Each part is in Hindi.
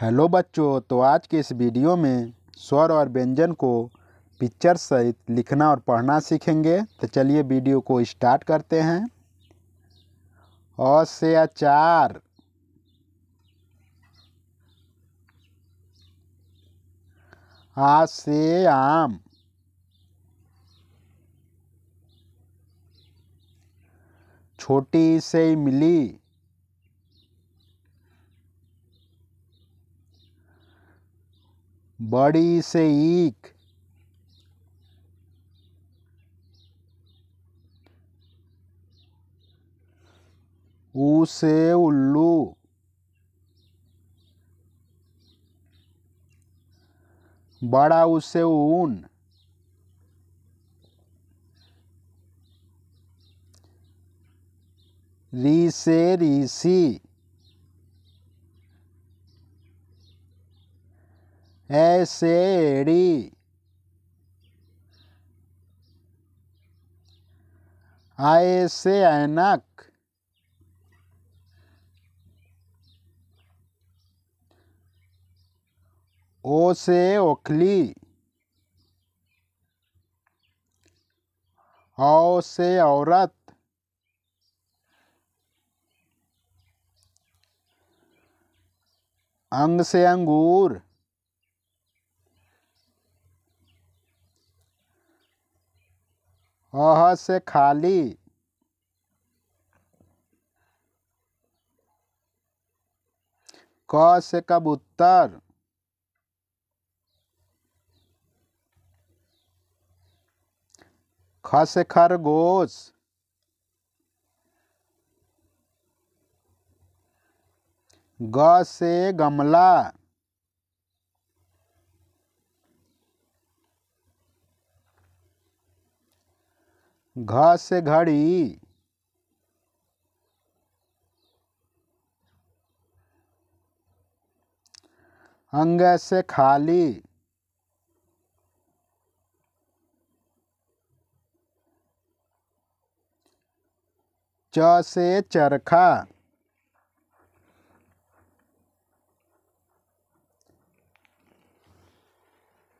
हेलो बच्चों तो आज के इस वीडियो में स्वर और व्यंजन को पिक्चर सहित लिखना और पढ़ना सीखेंगे तो चलिए वीडियो को स्टार्ट करते हैं अ से अचार आ से आम छोटी से मिली बड़ी से ईक ऊ से उल्लू बड़ा उसे ऊन री से रीसी एसेडी ऐनक ओ से ओखली औ से औरत अंग से अंगूर अह से खाली क से कबूतर ख से खरगोश ग से गमला घास से घड़ी अंग से खाली च से चरखा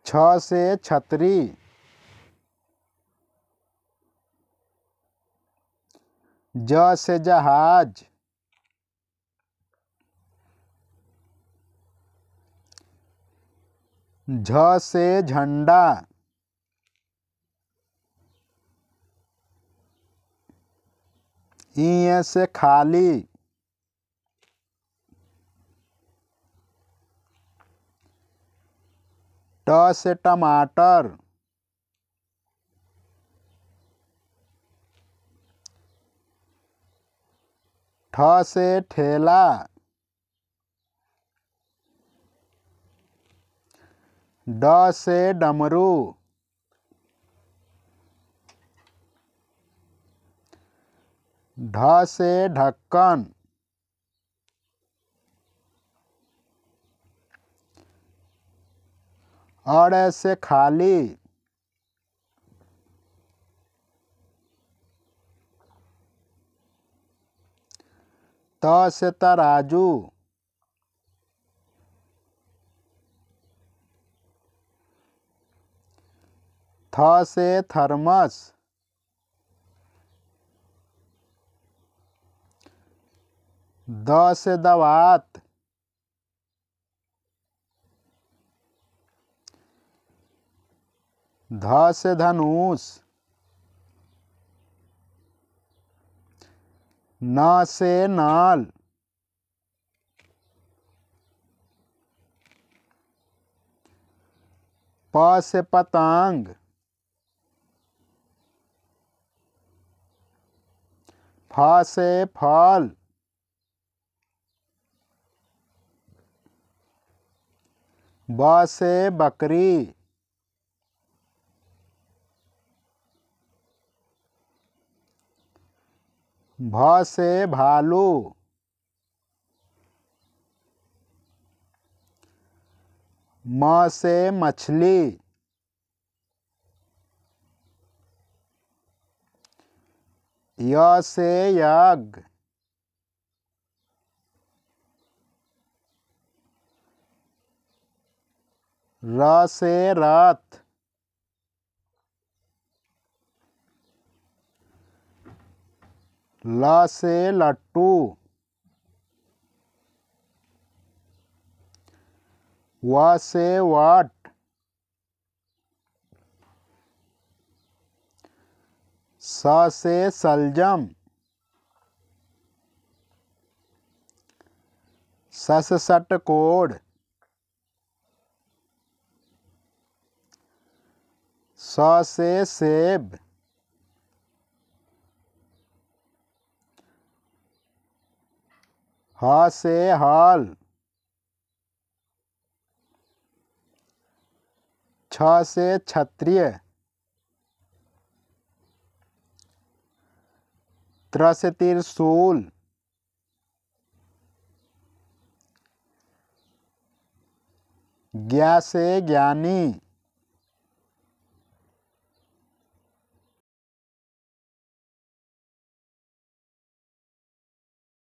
छ से छतरी ज से जहाज झ से झंडा ई से खाली ट से टमाटर ठ से ठेला ड से डमरू ढ से ढक्कन अड़ से खाली त से तराजू थ से थर्मस द से दवात ध से धनुष ना से नाल पा से पतंग फा से फाल बा से बकरी भ से भालू म से मछली य से यज्ञ र से रात ला से लट्टू वा से वाट सा से सलजम सस सट कोड सा से सेब हा से हाल छ से क्षत्रिय त्र से त्रिशूल ज्ञा से ज्ञानी